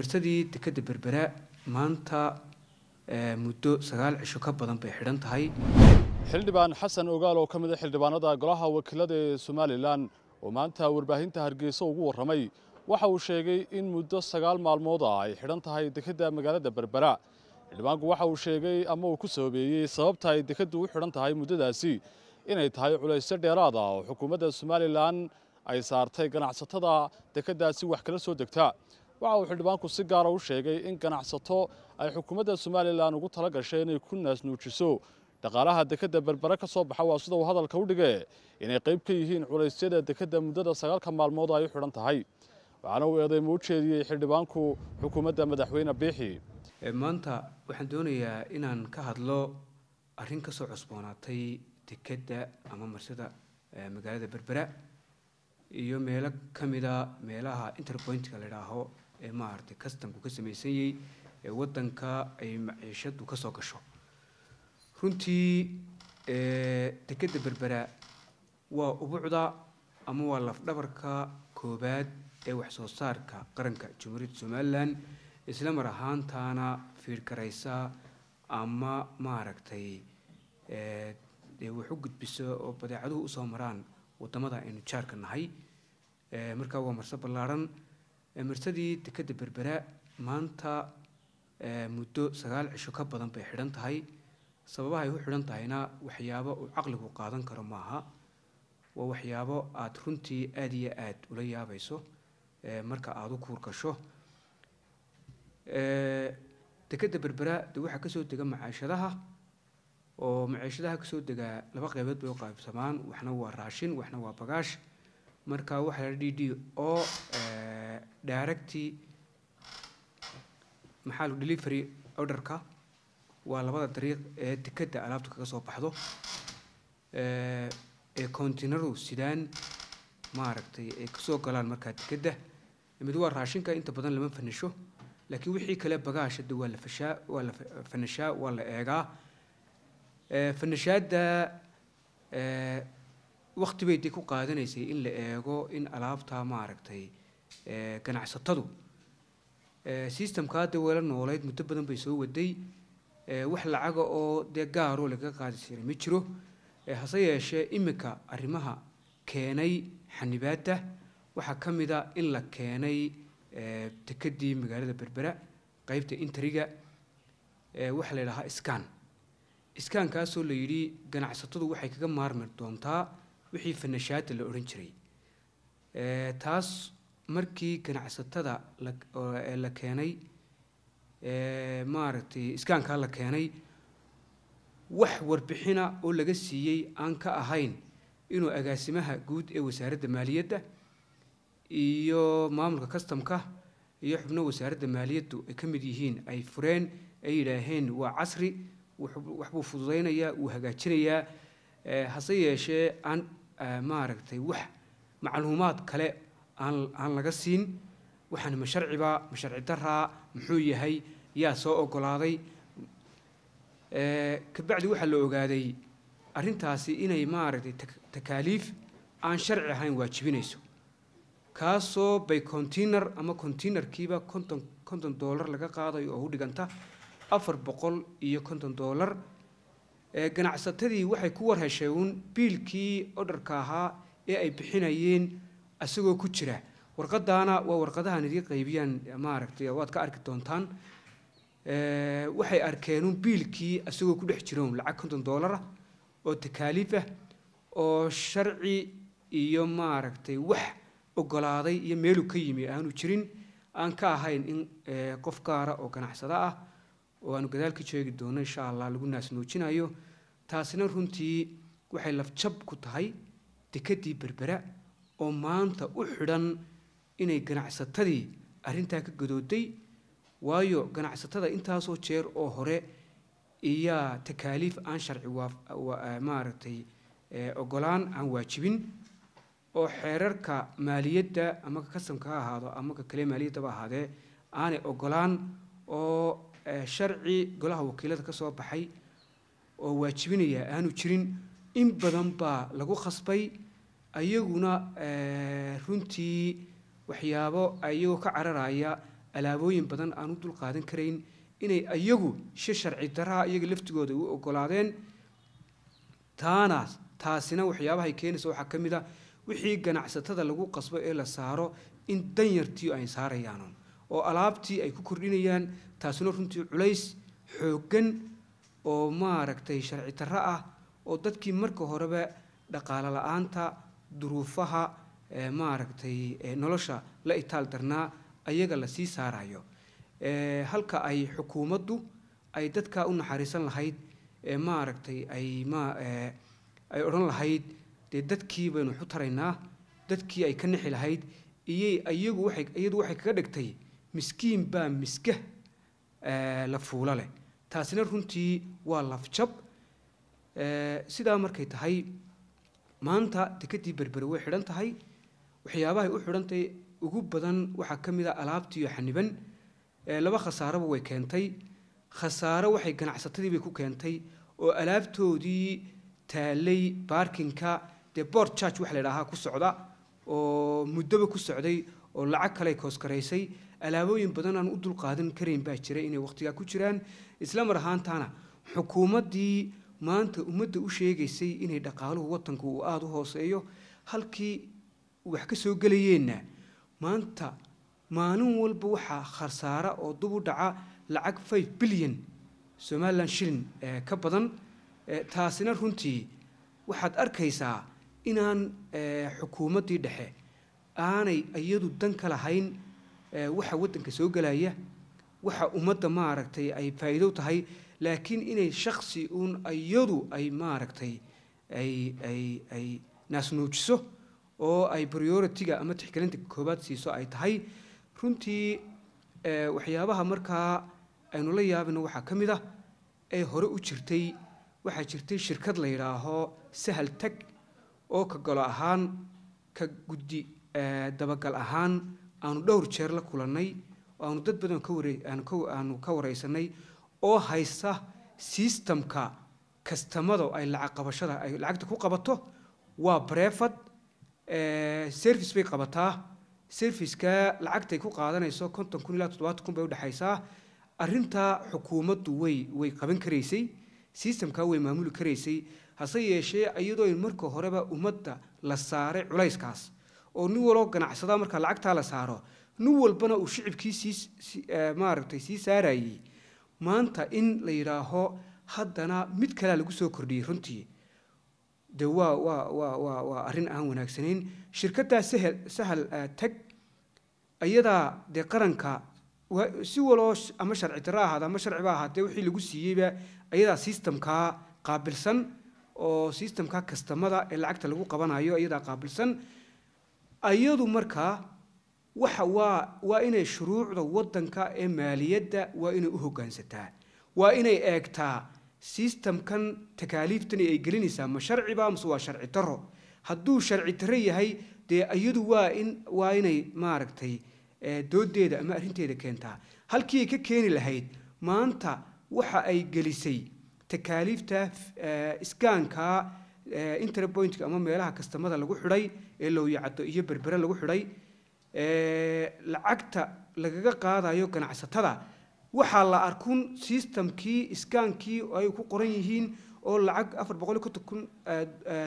barsadii dekeda berbera maanta muddo sagaal cisho ka badan bay xidhan tahay xildhibaan xasan ogaal oo ka mid a ah xildhibaanada golaha wakiilada ee somalilan oo maanta warbaahinta hargeysa ugu waramay waxa uu sheegay in muddo sagaal maalmood ah ay xidhan tahay dekedda magaalada berbera xildhibaanku waxa uu sheegay ama uu ku sababeeyey sababta ay dekeddu u xidhan tahay muddadaasi inay tahay culaysyo dheeraad ah oo xukuumadda somalilan ay saartay ganacsatada dekeddaasi wax kala soo degta waxa uu xildhibaanku si gaara ah u sheegay in ganacsato ay xukuumadda somalilan ugu tala gashay inay ku naasnuujiso dhaqaalaha dekedda berbere ka soo baxa waa sida uu hadalka u dhigee inay qayb ka yihiin culaysyada dekedda muddada sagaalka maalmood ay u xidhan tahay waxaana uu eedayma u jeediyey xildhibaanku xukuumadda madaxweyne biixi e, maanta waxaan doonayaa inaan ka hadlo arrin kasoo soo cusboonaatay dekedda ama marsada e, magaalada berbera iyo meelo ka mida ah meelaha interpointka la idhaaho maaragtay kastanku ka samaysan ee wadanka ay maciishadu kasoo gasho runtii dekeda berbera waa ubucda ama waa lafdhabarka koobaad ee wax soo saarka qaranka jumhuuriyadda somalilan isla mar ahaantaana fiirkaraysa ama maaragtay wax u gudbiso oo badeecaduhu usoo maraan wadamada aynu jaarka nahay markaa waa marse ballaaran marsadii dekedda berbera maanta muddo sagaal cisho ka badan bay xidhan tahay sababaha ay u xidhan tahayna waxyaabo uu caqligu qaadan karo maaha waa waxyaabo aada runtii aada iyo aada ula yaabayso marka aada u kuur gasho dekedda berbera de waxaa kasoo dega macaashadaha oo maciishadaha kasoo dega laba qaybood bay u qaybsamaan waxna waa raashin waxna waa bagaash marka waxaa la d d o directi maxaa l delivery orderka waa labada dariiq ee tikada alaabtu kaga soo baxdo ee containeru sidaan maaragtay ay kasoo galaan markaa tikada mid waa raashinka inta badan lama fanisho laakiin wixii kale bagaashada waa la fashaa waa la fanishaa waa la eegaa fanishaadda wakti bay ku qaadanaysay in la eego in alaabta maaragtay ganacsatadu sistamka hadda weela nooleyd muddo badan bay soo waday wax lacaga oo dee gaaro lagaga qaadi ma jiro hase yeeshee iminka arrimaha keenay xanibaada waxaa ka mid a in la keenay dekedii magaalada berbera qeybta intriga waxaa la yidhahaa iskaan iskaankaasoo la yidhi ganacsatadu waxay kaga maarmi doontaa wixii fanashaada la odhan jiray taas markii ganacsatada ee la keenay maaragtay iskaankaa la keenay wax warbixina oo laga siiyey aan ka ahayn inuu agaasimaha guud ee wasaaradda maaliyadda iyo maamulka customka iyo xubno wasaaradda maaliyaddu ay ka mid yihiin ay fureen ay yidhaaheen waa casri waxbuu fududaynayaa wuu hagaajinayaa hase yeeshee aan maaragtay wax macluumaad kale aan laga siin waxaan masharciba sharcibaa daraa muxuu yahay yaa soo ogolaaday eh, kabacdi waxaa la ogaaday arrintaasi inay maaragtay takaaliif aan sharci ahayn waajibinayso kaasoo bay continar ama contiinarkiiba konton konton doolar laga qaaday oo u dhiganta afar boqol iyo konton doolar eh, ganacsatadii waxay ku war heshay uun biilkii odharka ahaa ee ay bixinayeen asagoo ku jira warqadaana waa warqadahan idii qaybiyaan maaragtay waad ka arki doontaan waxay arkeenun biilkii asagoo ku dhex jiroon lacag konton doolara oo takaaliif ah oo sharci iyo maaragtay wax ogolaaday iyo meelu ka yimi aanu jirin aan ka ahayn in qof gaara oo ganacsada ah oo aanu gadaalka sheegi doono insha allah lagu naasnuujinayo taasina runtii waxay lafjab ku tahay dekadii berbera oo maanta u xidhan inay ganacsatadii arrintaa ka gadooday waayo ganacsatada intaasoo jeer oo hore iyaa takaaliif aan sharci eh, maaragtay eh, ogolaan aan waajibin oo xeerarka maaliyadda ama ka kasamka ha ahaado amaka ka kale maaliyaddaba ahaadee aanay ogolaan oo eh, sharci golaha wakiilada ka soo baxay oo waajibinaya aanu jirin in badan baa lagu khasbay iyaguna eh, runtii waxyaabo iyagoo ka cararaya alaabooyin badan aan u dulqaadan karayn inay iyagu shi sharci daraa iyaga laftigooda u ogolaadeen taana taasina waxyaabahay keenaysa waxaa ka mid a ah wixii ganacsatada lagu qasbo ee la saaro in danyartii ay saarayaan oo alaabtii ay ku kordhinayaan taasina runtii culays xooggan oo maaragtay sharci darro ah oo dadkii marka horeba dhaqaalo aanta duruufaha maaragtay nolosha la itaal darnaa ayaga lasii saarayo halka ay xukuumaddu ay dadkaa u naxariisan lahayd maaragtay ay ma ay odhan lahayd dee dadkii baynu xu taraynaa dadkii ay ka nixi lahayd iyay ayagu waay iyadu waxay kaga dhigtay miskiin baa miskah la fuula leh taasina runtii waa lafjab sidaa markay tahay maanta dekedii berberi way xidhan tahay waxyaabahay u xidhantahay ugu badan waxaa ka mid a alaabtiiyo xaniban laba khasaaraba way keentay khasaaro waxay ganacsatadii bay ku keentay oo alaabtoodii taalay baarkinka dee board charge waxa la yidhaahaa ku socda oo muddoba ku socday oo lacag kale koosgaraysay alaabooyin badan aan u dulqaadan karayn baa jiray inay waqtigaa ku jiraan isla mar ahaantaana xukuumaddii maanta ummadda u sheegaysay inay dhaqaaluhu wadanku uu aada u hooseeyo halkii wax ka soo gelayeenna maanta maalin walba waxaa kharsaara oo dub u dhaca lacag five billion somalilan shilin eh, ka badan eh, taasina runtii waxaad arkaysaa inaan eh, xukuumaddii dhexe aanay iyadu dan ka lahayn waxa waddanka soo gelaya waxa ummadda maaragtay ay faa'iido tahay laakiin inay shaksi uun iyadu ay maaragtay ay ay naasnuujiso oo ay priority ama tixgelinta koobaad siiso ay tahay runtii eh, waxyaabaha markaa aynu la yaabino waxaa ka mid a ah ee hore u jirtay waxaa jirtay shirkad la yidhaaho sahal tag oo ka golo ahaan ka guddi eh, dabagal ahaan aanu dhowr jeer la kulannay oo aanu dad badan aanu ka wareysanay oo haysa sistamka kastamada ay lacag qabashada ay lacagta ku qabato waa brefad eh, service bay qabataa serviceka lacagtay ku qaadanayso konton kun ilaa toddobaatan kun bay udhexaysaa arrintaa xukuumaddu way way qaban karaysay sistamkaa way maamuli karaysay hase yeeshee iyadoo in marka horeba ummadda la saaray culayskaas oo nin waloo ganacsada markaa lacagtaa la saaro nin walbana uu shicibkii sii eh, maaragtay sii saarayey maanta in la yidhaaho haddana mid kalea lagu soo kordhiyey runtii de waa waa wa wa waa arrin aan wanaagsanayn shirkadaa sahel sahal eh, tag iyadaa dee qaranka si waloo ama sharci darra ahaada ama sharciba ahaadee wixii lagu siiyeyba iyadaa systemkaa qaabilsan oo systemkaa kastamada ee lacagta lagu qabanayo iyadaa qaabilsan iyadu markaa waxa waa waa inay shuruucda waddanka ee maaliyadda waa inay u hoggaansataa waa inay eegtaa sistamkan takaaliiftani ay gelinaysaa ma sharciba mase waa sharci daro hadduu sharci daro yahay dee iyadu waa in waa inay maaragtay eh, doodeeda ama arrinteeda keentaa halkii ka keeni lahayd maanta waxa ay gelisay takaaliifta eh, isgaanka eh, interpointka ama meelaha kastamada lagu xidhay ee looyacado iyo berbere lagu xidhay lacagta lagaga qaadayo ganacsatada waxaa la arkun sistamkii iskaankii ay ku qoran yihiin oo lacag afar boqol iyo konton kun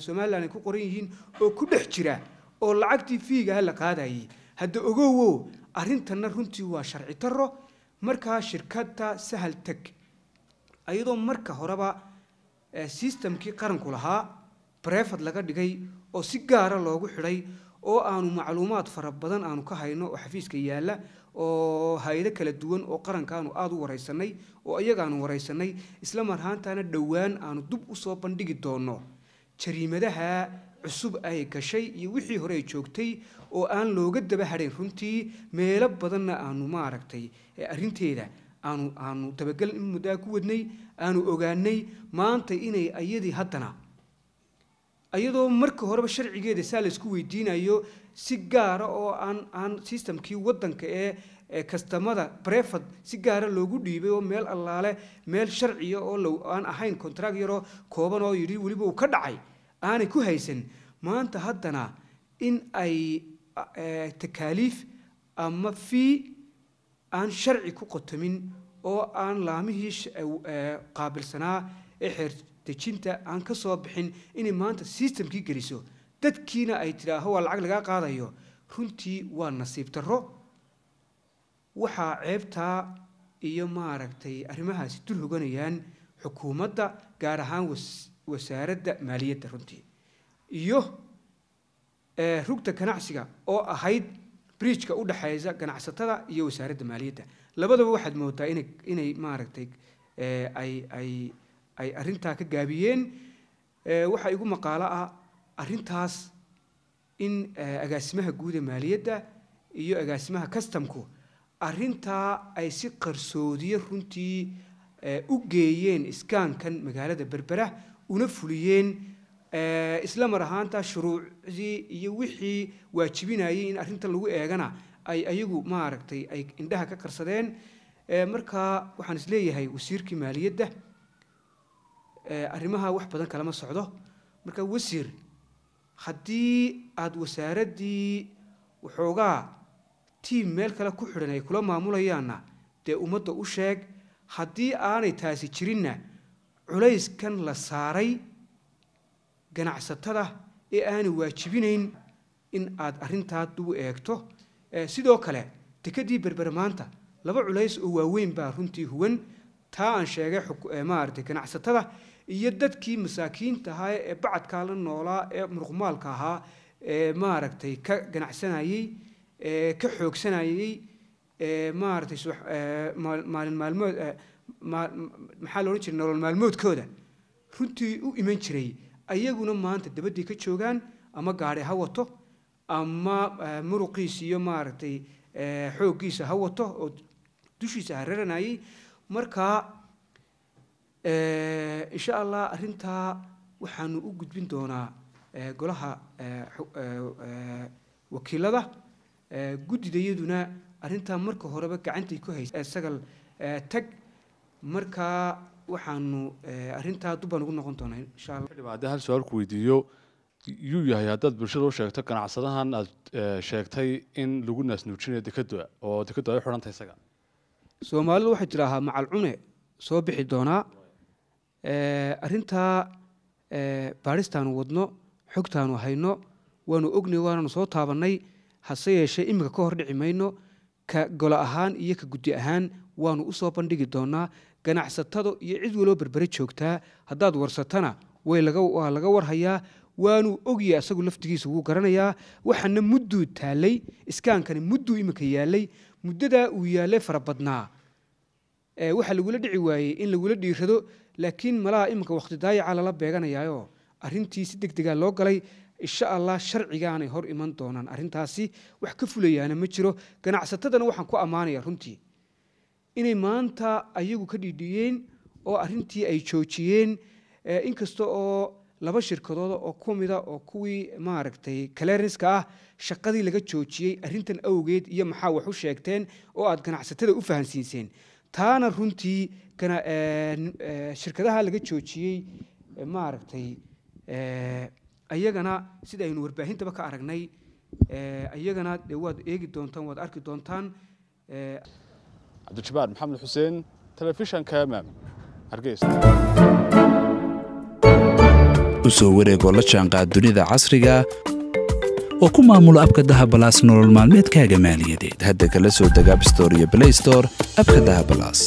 somalilan ay ku qoran yihiin oo ku dhex jira oo lacagtii fiigaha ah la qaadayay hadda ogowo arrintana runtii waa sharci darro markaa shirkadda sahal tag iyadoo marka horeba sistamkii qaranku lahaa brefad laga dhigay oo si gaara loogu xidhay oo aanu macluumaad fara badan aanu ka hayno oo xafiiska yaalla oo ha-ado kala duwan oo qarankaanu aada u waraysanay oo iyagaanu waraysanay isla marhaantaana dhowaan aanu dub u soo bandhigi doonno jariimadaha cusub ay gashay iyo wixii hore joogtay oo aan looga daba hadhayn runtii meelo badanna aanu maaragtay arrinteeda aanu aanu dabagal in muddaa ku wadnay aanu ogaanay maanta inay iyadii haddana iyadoo marka horeba sharcigeeda saa laysku weydiinayo si gaara oo aan aan systemkii wadanka ee kastamada breford si gaara loogu dhiibay oo meel allaale meel sharciya oo aan ahayn contract yaroo kooban oo yidhi weliba uu ka dhacay aanay ku haysan maanta haddana in ay e, takaaliif ama fii aan sharci ku qotomin oo aan laamihii e, e, qaabilsanaa ee dejinta aan ka soo bixin inay maanta sistemkii geliso dadkiina ay tidhaaho waa lacag lagaa qaadayo runtii waa nasiib darro waxaa ceebtaa iyo maaragtay arrimahaasi dul hoganayaan xukuumadda gaar ahaan wasaaradda maaliyadda runtii iyo eh, rugta ganacsiga oo ahayd bridgeka u dhexaysa ganacsatada iyo wasaaradda maaliyadda labadaba waxaad moodaa inay inay maaragtay eh, ay ay ay arintaa ka gaabiyeen waxaa igu maqaalo ah arintaas in agaasimaha guud ee maaliyadda iyo agaasimaha customku arintaa ay si qarsoodiye runtii u geeyeen iskaankan magaalada berbera una fuliyeen isla mar ahaantaa shuruucdii iyo wixii waajibinayay in arinta lagu eegana ay ayagu maaragtay ay indhaha ka qarsadeen marka waxaan isleeyahay wasiirkii maaliyadda arrimaha wax badan kalama socdo marka wasiir haddii aada wasaaraddii waxoogaa tiim meel kale ku xidhan ay kula maamulayaanna dee ummadda u sheeg haddii aanay taasi jirinna culayskan la saaray ganacsatada ee aanay waajibinayn in aada arrintaa dub eegto sidoo kale dekedii berbere maanta laba culays oo waaweyn baa runtii huwan taa aan sheegay maarata ganacsatada iyo dadkii masaakiintahaa ee bacadkaa la noolaa ee muruqmaalka ahaa ee maaragtay ka ganacsanayey ee ka xoogsanayey ee maaragtay maalin maalmood maxaa loodhan jiray nolol maalmoodkooda runtii u iman jiray ayaguna maanta dabadday ka joogaan ama gaadhi ha wato ama muruqiis iyo maaragtay xooggiisa ha wato oo dushiisa ha hareranayay markaa Eh, insha allah arintaa waxaanu u gudbin doonaa eh, golaha eh, wakiilada guddida iyaduna arintaa marka horeba gacantay ku haysa sagal tag markaa waxaanu arintaa dubbaan ugu noqon doonaa insha allah haddii hal su-aal ku weydiiyo yuu yahay haddaad bulshada u sheegto ganacsadahan aad sheegtay in lagu naasnuujinaya dekadda oo dekaddu ay u tahay isaga soomaalidu waxaa jira ahaa macalcune soo bixi doonaa Eh, arintaa eh, baadhistaanu wadno xogtaanu hayno waanu ognay waananu soo taabanay hase yeeshee iminka ka hor dhici mayno ka golo ahaan iyo ka guddi ahaan waanu usoo bandhigi doonaa ganacsatada iyo cid waloo berbere joogtaa haddaad warsatana waa laga warhayaa waanu ogya isagu laftigiisa wuu garanayaa waxaana mudduu taalay iskaankani mudduu iminka yaalay muddadaa uu yaalay farabadnaa eh, waxaa lagula dhici waayey in lagula dhiirado laakiin malaha imanka waqti daayaca lala beeganayaayoo arintii si deg degaa loo galay insha allah sharcigaanay hor iman doonaan arintaasi wax ka fulayaana ma jiro ganacsatadana waxaan ku ammaanaya runtii inay maanta ayagu ka dhiidhiyeen oo arintii ay joojiyeen inkasta oo laba shirkadooda oo ku mida oo kuwii maaragtay kalerenska ah shaqadii laga joojiyey arintan awgeed iyo maxaa wax u sheegteen oo aad ganacsatada u fahansiiseen taana runtii Eh, eh, shirkadaha laga joojiyey eh, maaragtay iyagana sida aynu warbaahintaba ka aragnay iyagana dee waad eegi doontaan waad arki doontaan cabdijamaal maxamed xuseen telefishanka maam hargeysusoo wareegoo la jaanqaad dunida casriga oo ku maamulo abka balaas nolol maalmeedkaaga maaliyadeed hadda kala soo deg abstore iyo blaystore abka dahabalaas